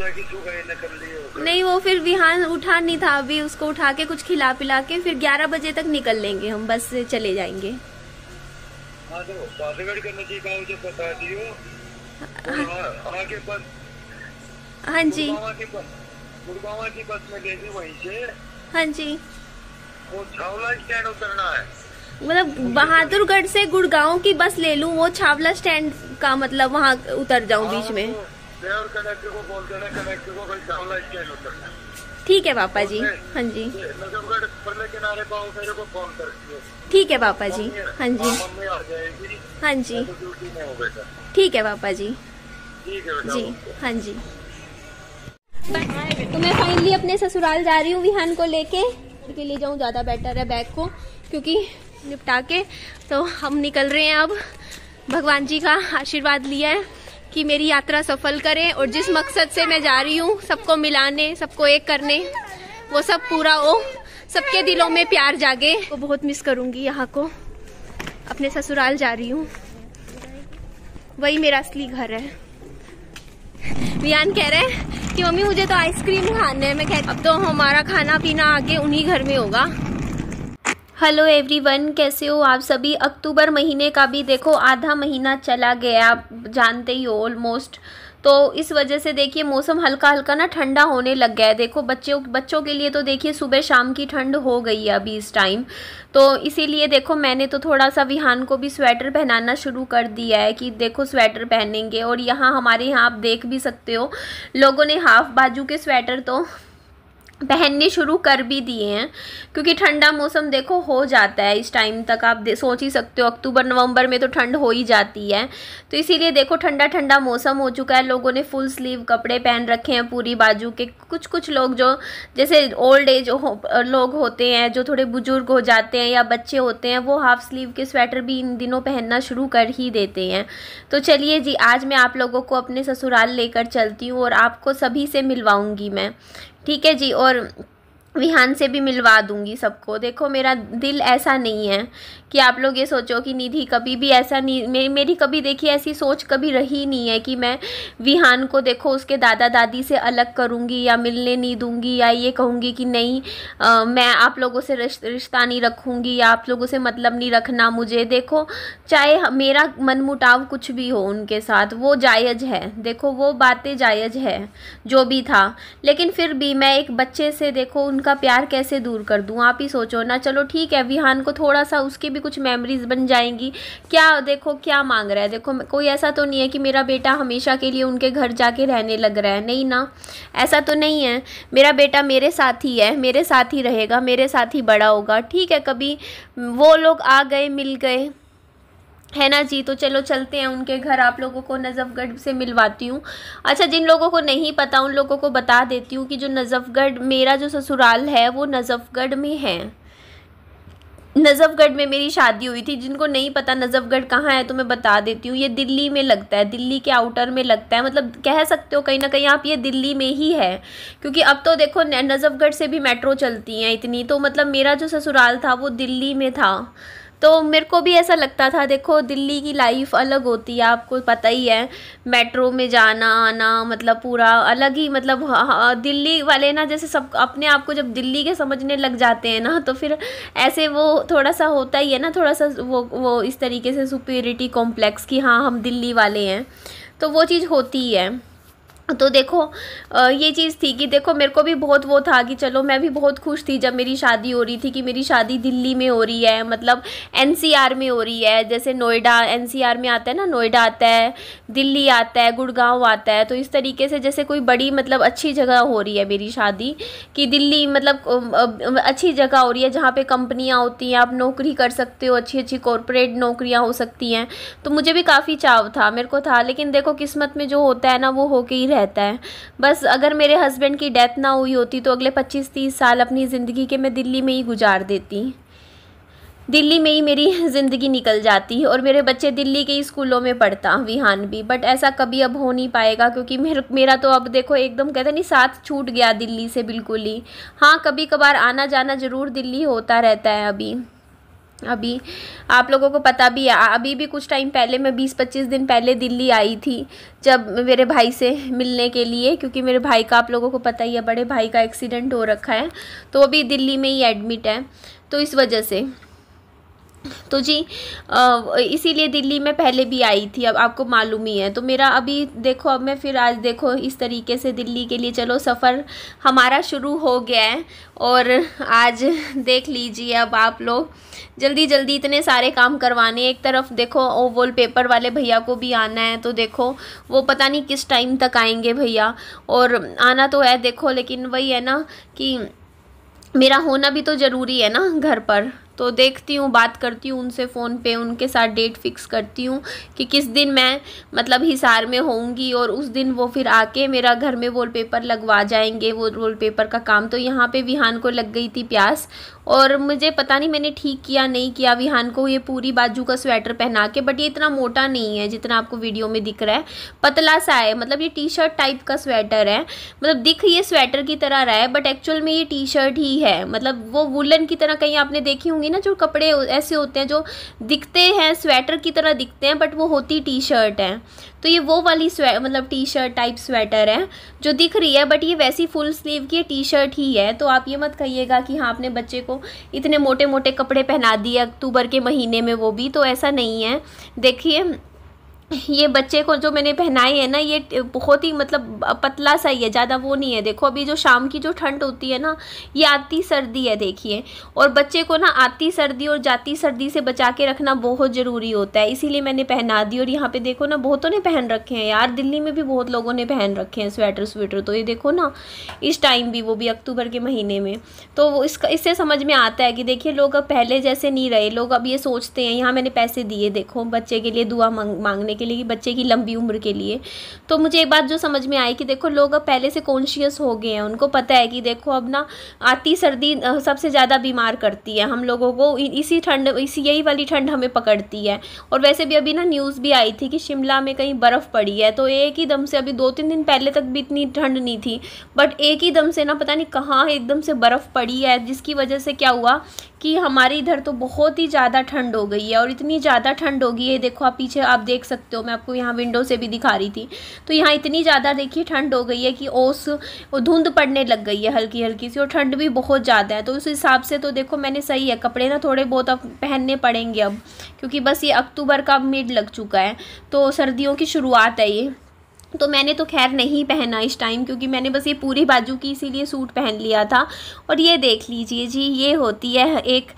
नहीं वो फिर बिहान उठा नहीं था अभी उसको उठा के कुछ खिला पिला के फिर ग्यारह बजे तक निकल लेंगे हम बस से चले जाएंगे हाँ तो हाँ।, हाँ जी हाँ जी मतलब बहादुरगढ़ से गुड़गांव की बस ले लूं वो छावला स्टैंड का मतलब वहाँ उतर जाऊं हाँ, बीच में तो और कनेक्टर को बोल देना कनेक्टर को ठीक है पापा जी हाँ जी परले किनारे पाओ मेरे को फोन कर ठीक है पापा जी हाँ जी हाँ, हाँ जी तो ठीक है पापा जी जी हाँ जी तो मैं फाइनली अपने ससुराल जा रही हूँ विहान को लेके के ले जाऊँ ज़्यादा बेटर है बैग को क्योंकि निपटा के तो हम निकल रहे हैं अब भगवान जी का आशीर्वाद लिया है कि मेरी यात्रा सफल करें और जिस मकसद से मैं जा रही हूँ सबको मिलाने सबको एक करने वो सब पूरा हो सबके दिलों में प्यार जागे वो बहुत मिस करूँगी यहाँ को अपने ससुराल जा रही हूँ वही मेरा असली घर है रियान कह रहे हैं कि मम्मी मुझे तो आइसक्रीम खाने है मैं कह अब तो हमारा खाना पीना आगे उन्हीं घर में होगा हेलो एवरीवन कैसे हो आप सभी अक्टूबर महीने का भी देखो आधा महीना चला गया आप जानते ही हो ऑलमोस्ट तो इस वजह से देखिए मौसम हल्का हल्का ना ठंडा होने लग गया है देखो बच्चों बच्चों के लिए तो देखिए सुबह शाम की ठंड हो गई है अभी इस टाइम तो इसीलिए देखो मैंने तो थोड़ा सा विहान को भी स्वेटर पहनाना शुरू कर दिया है कि देखो स्वेटर पहनेंगे और यहाँ हमारे यहाँ आप देख भी सकते हो लोगों ने हाफ बाजू के स्वेटर तो पहनने शुरू कर भी दिए हैं क्योंकि ठंडा मौसम देखो हो जाता है इस टाइम तक आप सोच ही सकते हो अक्टूबर नवंबर में तो ठंड हो ही जाती है तो इसीलिए देखो ठंडा ठंडा मौसम हो चुका है लोगों ने फुल स्लीव कपड़े पहन रखे हैं पूरी बाजू के कुछ कुछ लोग जो जैसे ओल्ड एज हो, लोग होते हैं जो थोड़े बुजुर्ग हो जाते हैं या बच्चे होते हैं वो हाफ स्लीव के स्वेटर भी इन दिनों पहनना शुरू कर ही देते हैं तो चलिए जी आज मैं आप लोगों को अपने ससुराल लेकर चलती हूँ और आपको सभी से मिलवाऊँगी मैं ठीक है जी और विहान से भी मिलवा दूंगी सबको देखो मेरा दिल ऐसा नहीं है कि आप लोग ये सोचो कि निधि कभी भी ऐसा नहीं मेरी मेरी कभी देखिए ऐसी सोच कभी रही नहीं है कि मैं विहान को देखो उसके दादा दादी से अलग करूँगी या मिलने नहीं दूँगी या ये कहूँगी कि नहीं आ, मैं आप लोगों से रिश्ता नहीं रखूँगी या आप लोगों से मतलब नहीं रखना मुझे देखो चाहे मेरा मनमुटाव कुछ भी हो उनके साथ वो जायज़ है देखो वो बातें जायज़ है जो भी था लेकिन फिर भी मैं एक बच्चे से देखो उन उनका प्यार कैसे दूर कर दूँ आप ही सोचो ना चलो ठीक है विहान को थोड़ा सा उसकी भी कुछ मेमरीज बन जाएंगी क्या देखो क्या मांग रहा है देखो कोई ऐसा तो नहीं है कि मेरा बेटा हमेशा के लिए उनके घर जाके रहने लग रहा है नहीं ना ऐसा तो नहीं है मेरा बेटा मेरे साथ ही है मेरे साथ ही रहेगा मेरे साथ ही बड़ा होगा ठीक है कभी वो लोग आ गए मिल गए है ना जी तो चलो चलते हैं उनके घर आप लोगों को नजफ़गढ़ से मिलवाती हूँ अच्छा जिन लोगों को नहीं पता उन लोगों को बता देती हूँ कि जो नजफ़गढ़ मेरा जो ससुराल है वो नजफ़गढ़ में है नजफ़गढ़ में मेरी शादी हुई थी जिनको नहीं पता नजफ़गढ़ कहाँ है तो मैं बता देती हूँ ये दिल्ली में लगता है दिल्ली के आउटर में लगता है मतलब कह सकते हो कहीं ना कहीं आप ये दिल्ली में ही है क्योंकि अब तो देखो नजफ़गढ़ से भी मेट्रो चलती हैं इतनी तो मतलब मेरा जो ससुराल था वो दिल्ली में था तो मेरे को भी ऐसा लगता था देखो दिल्ली की लाइफ अलग होती है आपको पता ही है मेट्रो में जाना आना मतलब पूरा अलग ही मतलब दिल्ली वाले ना जैसे सब अपने आप को जब दिल्ली के समझने लग जाते हैं ना तो फिर ऐसे वो थोड़ा सा होता ही है ना थोड़ा सा वो वो इस तरीके से सुपेरिटी कॉम्प्लेक्स कि हाँ हम दिल्ली वाले हैं तो वो चीज़ होती ही है तो देखो ये चीज़ थी कि देखो मेरे को भी बहुत वो था कि चलो मैं भी बहुत खुश थी जब मेरी शादी हो रही थी कि मेरी शादी दिल्ली में हो रही है मतलब एनसीआर में हो रही है जैसे नोएडा एनसीआर में आता है ना नोएडा आता है दिल्ली आता है गुड़गांव आता है तो इस तरीके से जैसे कोई बड़ी मतलब अच्छी जगह हो रही है मेरी शादी कि दिल्ली मतलब अच्छी जगह हो रही है जहाँ पर कंपनियाँ होती हैं आप नौकरी कर सकते हो अच्छी अच्छी कॉरपोरेट नौकरियाँ हो सकती हैं तो मुझे भी काफ़ी चाव था मेरे को था लेकिन देखो किस्मत में जो होता है ना वो होके ही रहता है बस अगर मेरे हस्बैंड की डेथ ना हुई होती तो अगले पच्चीस तीस साल अपनी ज़िंदगी के मैं दिल्ली में ही गुजार देती दिल्ली में ही मेरी ज़िंदगी निकल जाती और मेरे बच्चे दिल्ली के ही स्कूलों में पढ़ता विहान भी बट ऐसा कभी अब हो नहीं पाएगा क्योंकि मेर, मेरा तो अब देखो एकदम कहते नहीं साथ छूट गया दिल्ली से बिल्कुल ही हाँ कभी कभार आना जाना ज़रूर दिल्ली होता रहता है अभी अभी आप लोगों को पता भी है अभी भी कुछ टाइम पहले मैं 20-25 दिन पहले दिल्ली आई थी जब मेरे भाई से मिलने के लिए क्योंकि मेरे भाई का आप लोगों को पता ही है बड़े भाई का एक्सीडेंट हो रखा है तो अभी दिल्ली में ही एडमिट है तो इस वजह से तो जी इसीलिए दिल्ली में पहले भी आई थी अब आपको मालूम ही है तो मेरा अभी देखो अब मैं फिर आज देखो इस तरीके से दिल्ली के लिए चलो सफ़र हमारा शुरू हो गया है और आज देख लीजिए अब आप लोग जल्दी जल्दी इतने सारे काम करवाने एक तरफ देखो ओ वॉल पेपर वाले भैया को भी आना है तो देखो वो पता नहीं किस टाइम तक आएंगे भैया और आना तो है देखो लेकिन वही है ना कि मेरा होना भी तो ज़रूरी है ना घर पर तो देखती हूँ बात करती हूँ उनसे फ़ोन पे उनके साथ डेट फिक्स करती हूँ कि किस दिन मैं मतलब हिसार में होंगी और उस दिन वो फिर आके मेरा घर में वॉलपेपर लगवा जाएंगे वो वॉलपेपर का काम तो यहाँ पे विहान को लग गई थी प्यास और मुझे पता नहीं मैंने ठीक किया नहीं किया विहान को ये पूरी बाजू का स्वेटर पहना के बट ये इतना मोटा नहीं है जितना आपको वीडियो में दिख रहा है पतला सा है मतलब ये टी शर्ट टाइप का स्वेटर है मतलब दिख ये स्वेटर की तरह रहा है बट एक्चुअल में ये टी शर्ट ही है मतलब वो वुलन की तरह कहीं आपने देखी होंगी ना जो कपड़े ऐसे होते हैं जो दिखते हैं स्वेटर की तरह दिखते हैं बट वो होती टी शर्ट है तो ये वो वाली स्वे मतलब टी शर्ट टाइप स्वेटर है जो दिख रही है बट ये वैसी फुल स्लीव की टी शर्ट ही है तो आप ये मत कहिएगा कि हाँ आपने बच्चे को इतने मोटे मोटे कपड़े पहना दिए अक्टूबर के महीने में वो भी तो ऐसा नहीं है देखिए ये बच्चे को जो मैंने पहनाई है ना ये बहुत ही मतलब पतला सा ही है ज़्यादा वो नहीं है देखो अभी जो शाम की जो ठंड होती है ना ये आती सर्दी है देखिए और बच्चे को ना आती सर्दी और जाती सर्दी से बचा के रखना बहुत ज़रूरी होता है इसीलिए मैंने पहना दी और यहाँ पे देखो ना बहुतों ने पहन रखे हैं यार दिल्ली में भी बहुत लोगों ने पहन रखे हैं स्वेटर स्वेटर तो ये देखो ना इस टाइम भी वो भी अक्टूबर के महीने में तो वो इसका इससे समझ में आता है कि देखिए लोग अब पहले जैसे नहीं रहे लोग अब ये सोचते हैं यहाँ मैंने पैसे दिए देखो बच्चे के लिए दुआ मांगने के के लिए कि बच्चे की लंबी उम्र के लिए तो मुझे एक बात जो समझ में आई कि देखो लोग अब पहले से कॉन्शियस हो गए हैं उनको पता है कि देखो अब ना आती सर्दी सबसे ज़्यादा बीमार करती है हम लोगों को इसी ठंड इसी यही वाली ठंड हमें पकड़ती है और वैसे भी अभी ना न्यूज़ भी आई थी कि शिमला में कहीं बर्फ़ पड़ी है तो एक ही दम से अभी दो तीन दिन पहले तक भी इतनी ठंड नहीं थी बट एक ही दम से ना पता नहीं कहाँ एकदम से बर्फ़ पड़ी है जिसकी वजह से क्या हुआ कि हमारे इधर तो बहुत ही ज़्यादा ठंड हो गई है और इतनी ज़्यादा ठंड हो गई है देखो आप पीछे आप देख सकते सकते हो मैं आपको यहाँ विंडो से भी दिखा रही थी तो यहाँ इतनी ज़्यादा देखिए ठंड हो गई है कि ओस धुंध पड़ने लग गई है हल्की हल्की सी और ठंड भी बहुत ज़्यादा है तो उस हिसाब से तो देखो मैंने सही है कपड़े ना थोड़े बहुत अब पहनने पड़ेंगे अब क्योंकि बस ये अक्टूबर का मिड लग चुका है तो सर्दियों की शुरुआत है ये तो मैंने तो खैर नहीं पहना इस टाइम क्योंकि मैंने बस ये पूरी बाजू की इसीलिए सूट पहन लिया था और ये देख लीजिए जी ये होती है एक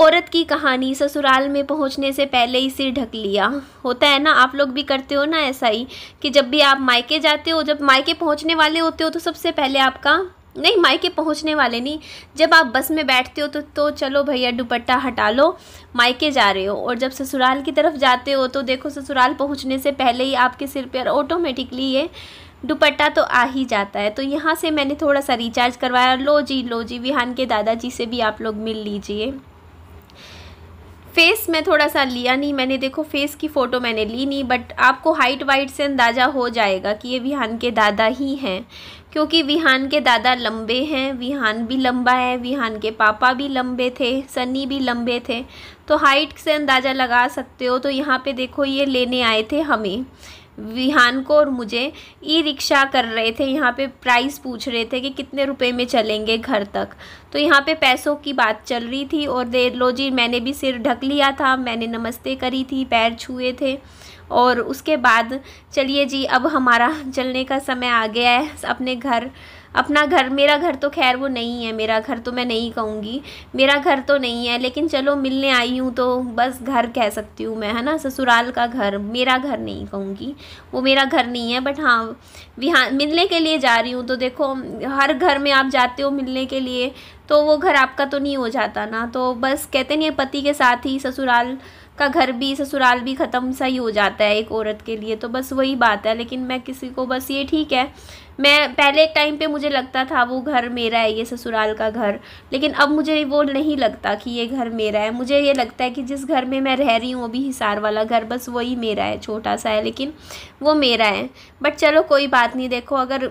औरत की कहानी ससुराल में पहुंचने से पहले ही सिर ढक लिया होता है ना आप लोग भी करते हो ना ऐसा ही कि जब भी आप मायके जाते हो जब मायके पहुंचने वाले होते हो तो सबसे पहले आपका नहीं मायके पहुंचने वाले नहीं जब आप बस में बैठते हो तो तो चलो भैया दुपट्टा हटा लो मायके जा रहे हो और जब ससुराल की तरफ जाते हो तो देखो ससुराल पहुँचने से पहले ही आपके सिर पर ऑटोमेटिकली ये दुपट्टा तो आ ही जाता है तो यहाँ से मैंने थोड़ा सा रिचार्ज करवाया लो जी लो जी विहान के दादाजी से भी आप लोग मिल लीजिए फेस मैं थोड़ा सा लिया नहीं मैंने देखो फेस की फ़ोटो मैंने ली नहीं बट आपको हाइट वाइट से अंदाज़ा हो जाएगा कि ये विहान के दादा ही हैं क्योंकि विहान के दादा लंबे हैं विहान भी लंबा है विहान के पापा भी लंबे थे सनी भी लंबे थे तो हाइट से अंदाज़ा लगा सकते हो तो यहाँ पे देखो ये लेने आए थे हमें विहान को और मुझे ई रिक्शा कर रहे थे यहाँ पे प्राइस पूछ रहे थे कि कितने रुपए में चलेंगे घर तक तो यहाँ पे पैसों की बात चल रही थी और देर लो जी मैंने भी सिर ढक लिया था मैंने नमस्ते करी थी पैर छुए थे और उसके बाद चलिए जी अब हमारा चलने का समय आ गया है अपने घर अपना घर मेरा घर तो खैर वो नहीं है मेरा घर तो मैं नहीं कहूँगी मेरा घर तो नहीं है लेकिन चलो मिलने आई हूँ तो बस घर कह सकती हूँ मैं है ना ससुराल का घर मेरा घर नहीं कहूँगी वो मेरा घर नहीं है बट हाँ विहान मिलने के लिए जा रही हूँ तो देखो हर घर में आप जाते हो मिलने के लिए तो वो घर आपका तो नहीं हो जाता ना तो बस कहते नहीं पति के साथ ही ससुराल का घर भी ससुराल भी ख़त्म सा ही हो जाता है एक औरत के लिए तो बस वही बात है लेकिन मैं किसी को बस ये ठीक है मैं पहले एक टाइम पे मुझे लगता था वो घर मेरा है ये ससुराल का घर लेकिन अब मुझे वो नहीं लगता कि ये घर मेरा है मुझे ये लगता है कि जिस घर में मैं रह रही हूँ वो भी हिसार वाला घर बस वही मेरा है छोटा सा है लेकिन वो मेरा है बट चलो कोई बात नहीं देखो अगर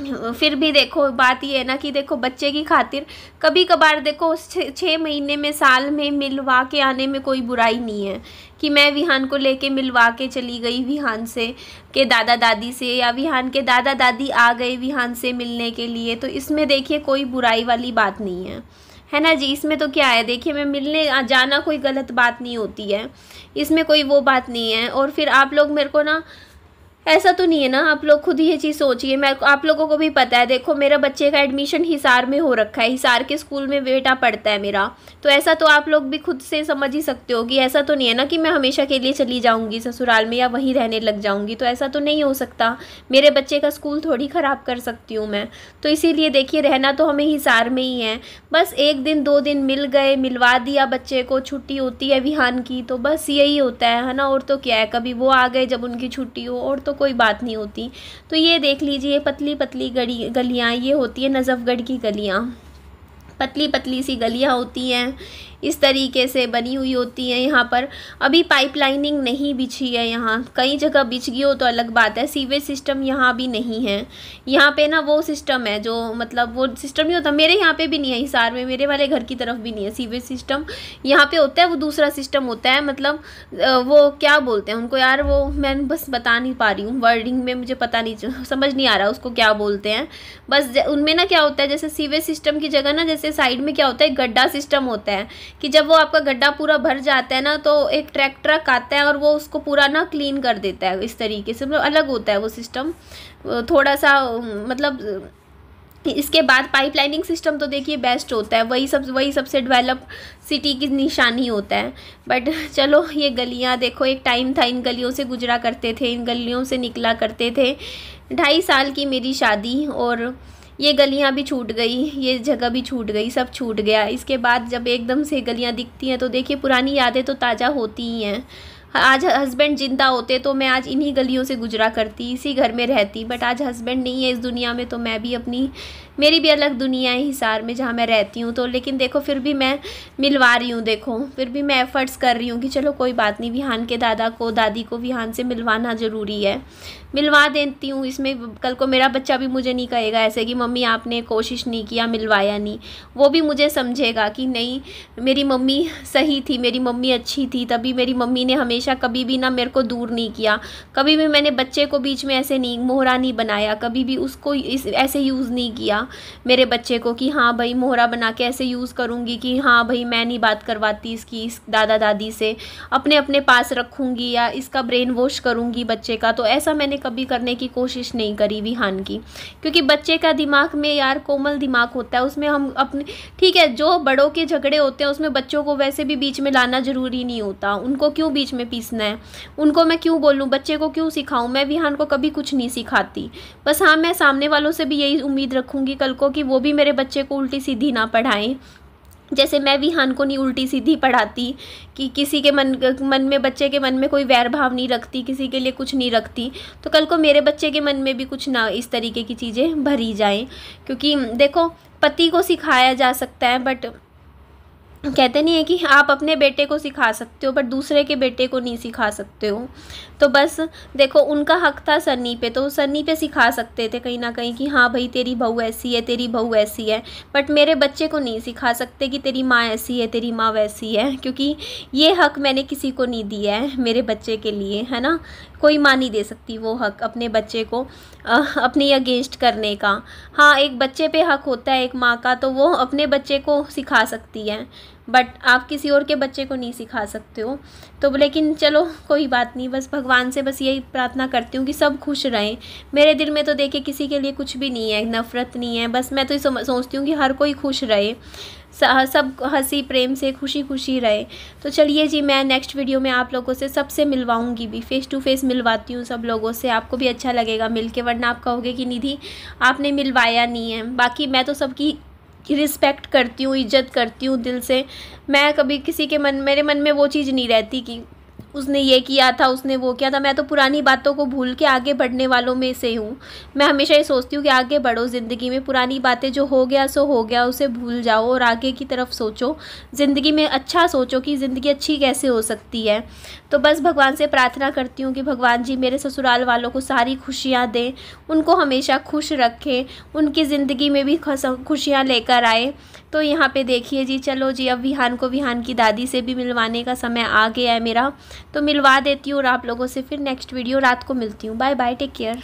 फिर भी देखो बात ये है ना कि देखो बच्चे की खातिर कभी कभार देखो छः महीने में साल में मिलवा के आने में कोई बुराई नहीं है कि मैं विहान को लेके मिलवा के चली गई विहान से के दादा दादी से या विहान के दादा दादी आ गए विहान से मिलने के लिए तो इसमें देखिए कोई बुराई वाली बात नहीं है है ना जी इसमें तो क्या है देखिए मैं मिलने जाना कोई गलत बात नहीं होती है इसमें कोई वो बात नहीं है और फिर आप लोग मेरे को ना ऐसा तो नहीं है ना आप लोग खुद ही ये चीज़ सोचिए मैं आप लोगों को भी पता है देखो मेरा बच्चे का एडमिशन हिसार में हो रखा है हिसार के स्कूल में बेटा पढ़ता है मेरा तो ऐसा तो आप लोग भी खुद से समझ ही सकते हो कि ऐसा तो नहीं है ना कि मैं हमेशा के लिए चली जाऊँगी ससुराल में या वहीं रहने लग जाऊँगी तो ऐसा तो नहीं हो सकता मेरे बच्चे का स्कूल थोड़ी ख़राब कर सकती हूँ मैं तो इसीलिए देखिए रहना तो हमें हिसार में ही है बस एक दिन दो दिन मिल गए मिलवा दिया बच्चे को छुट्टी होती है विहान की तो बस यही होता है है ना और तो क्या है कभी वो आ गए जब उनकी छुट्टी हो और तो तो कोई बात नहीं होती तो ये देख लीजिए पतली पतली गली गलियाँ ये होती है नज़फगढ़ की गलियाँ पतली पतली सी गलियाँ होती हैं इस तरीके से बनी हुई होती हैं यहाँ पर अभी पाइपलाइनिंग नहीं बिछी है यहाँ कई जगह बिछ गई हो तो अलग बात है सीवेज सिस्टम यहाँ भी नहीं है यहाँ पे ना वो सिस्टम है जो मतलब वो सिस्टम नहीं होता मेरे यहाँ पे भी नहीं है हिसार में मेरे वाले घर की तरफ भी नहीं है सीवेज सिस्टम यहाँ पे होता है वो दूसरा सिस्टम होता है मतलब वो क्या बोलते हैं उनको यार वो मैं बस बता नहीं पा रही हूँ वर्डिंग में मुझे पता नहीं समझ नहीं आ रहा उसको क्या बोलते हैं बस उनमें ना क्या होता है जैसे सीवेज सिस्टम की जगह ना जैसे साइड में क्या होता है गड्ढा सिस्टम होता है कि जब वो आपका गड्ढा पूरा भर जाता है ना तो एक ट्रैक ट्रक आता है और वो उसको पूरा ना क्लीन कर देता है इस तरीके से मतलब अलग होता है वो सिस्टम थोड़ा सा मतलब इसके बाद पाइपलाइनिंग सिस्टम तो देखिए बेस्ट होता है वही सब वही सबसे डेवलप सिटी की निशानी होता है बट चलो ये गलियाँ देखो एक टाइम था इन गलियों से गुजरा करते थे इन गलियों से निकला करते थे ढाई साल की मेरी शादी और ये गलियाँ भी छूट गई ये जगह भी छूट गई सब छूट गया इसके बाद जब एकदम से गलियाँ दिखती हैं तो देखिए पुरानी यादें तो ताज़ा होती ही हैं आज हस्बैंड ज़िंदा होते तो मैं आज इन्हीं गलियों से गुजरा करती इसी घर में रहती बट आज हस्बैंड नहीं है इस दुनिया में तो मैं भी अपनी मेरी भी अलग दुनिया है हिसार में जहाँ मैं रहती हूँ तो लेकिन देखो फिर भी मैं मिलवा रही हूँ देखो फिर भी मैं एफ़र्ट्स कर रही हूँ कि चलो कोई बात नहीं विहान के दादा को दादी को विहान से मिलवाना ज़रूरी है मिलवा देती हूँ इसमें कल को मेरा बच्चा भी मुझे नहीं कहेगा ऐसे कि मम्मी आपने कोशिश नहीं किया मिलवाया नहीं वो भी मुझे समझेगा कि नहीं मेरी मम्मी सही थी मेरी मम्मी अच्छी थी तभी मेरी मम्मी ने हमेशा कभी भी ना मेरे को दूर नहीं किया कभी भी मैंने बच्चे को बीच में ऐसे नहीं मोहरा नहीं बनाया कभी भी उसको इस ऐसे यूज़ नहीं किया दिया मेरे बच्चे को कि हाँ भाई मोहरा बना के ऐसे यूज़ करूँगी कि हाँ भाई मैं नहीं बात करवाती इसकी इस दादा दादी से अपने अपने पास रखूँगी या इसका ब्रेन वॉश करूँगी बच्चे का तो ऐसा मैंने कभी करने की कोशिश नहीं करी विहान की क्योंकि बच्चे का दिमाग में यार कोमल दिमाग होता है उसमें हम अपने ठीक है जो बड़ों के झगड़े होते हैं उसमें बच्चों को वैसे भी बीच में लाना ज़रूरी नहीं होता उनको क्यों बीच में पीसना है उनको मैं क्यों बोलूँ बच्चे को क्यों सिखाऊँ मैं विहान को कभी कुछ नहीं सिखाती बस हाँ मैं सामने वालों से भी यही उम्मीद रखूँगी चाहूँगी कल को कि वो भी मेरे बच्चे को उल्टी सीधी ना पढ़ाएं जैसे मैं भी हान को नहीं उल्टी सीधी पढ़ाती कि किसी के मन मन में बच्चे के मन में कोई वैर भाव नहीं रखती किसी के लिए कुछ नहीं रखती तो कल को मेरे बच्चे के मन में भी कुछ ना इस तरीके की चीज़ें भरी जाएं क्योंकि देखो पति को सिखाया जा सकता है बट कहते नहीं है कि आप अपने बेटे को सिखा सकते हो बट दूसरे के बेटे को नहीं सिखा सकते हो तो बस देखो उनका हक था सन्नी पे तो सन्नी पे सिखा सकते थे कहीं ना कहीं कि हाँ भाई तेरी बहू ऐसी है तेरी बहू ऐसी है बट मेरे बच्चे को नहीं सिखा सकते कि तेरी माँ ऐसी है तेरी माँ वैसी है क्योंकि ये हक मैंने किसी को नहीं दिया है मेरे बच्चे के लिए है ना कोई माँ नहीं दे सकती वो हक अपने बच्चे को अपने अगेंस्ट करने का हाँ एक बच्चे पे हक होता है एक माँ का तो वो अपने बच्चे को सिखा सकती है बट आप किसी और के बच्चे को नहीं सिखा सकते हो तो लेकिन चलो कोई बात नहीं बस भगवान से बस यही प्रार्थना करती हूँ कि सब खुश रहें मेरे दिल में तो देखे किसी के लिए कुछ भी नहीं है नफ़रत नहीं है बस मैं तो सोचती हूँ कि हर कोई खुश रहे सब हंसी प्रेम से खुशी खुशी रहे तो चलिए जी मैं नेक्स्ट वीडियो में आप लोगों से सबसे मिलवाऊंगी भी फ़ेस टू फेस मिलवाती हूँ सब लोगों से आपको भी अच्छा लगेगा मिल के वरना आप कहोगे कि निधि आपने मिलवाया नहीं है बाकी मैं तो सबकी रिस्पेक्ट करती हूँ इज्जत करती हूँ दिल से मैं कभी किसी के मन मेरे मन में वो चीज़ नहीं रहती कि उसने ये किया था उसने वो किया था मैं तो पुरानी बातों को भूल के आगे बढ़ने वालों में से हूँ मैं हमेशा ये सोचती हूँ कि आगे बढ़ो ज़िंदगी में पुरानी बातें जो हो गया सो हो गया उसे भूल जाओ और आगे की तरफ सोचो ज़िंदगी में अच्छा सोचो कि ज़िंदगी अच्छी कैसे हो सकती है तो बस भगवान से प्रार्थना करती हूँ कि भगवान जी मेरे ससुराल वालों को सारी खुशियाँ दें उनको हमेशा खुश रखें उनकी ज़िंदगी में भी खुशियाँ लेकर आए तो यहाँ पे देखिए जी चलो जी अब विहान को विहान की दादी से भी मिलवाने का समय आ गया है मेरा तो मिलवा देती हूँ और आप लोगों से फिर नेक्स्ट वीडियो रात को मिलती हूँ बाय बाय टेक केयर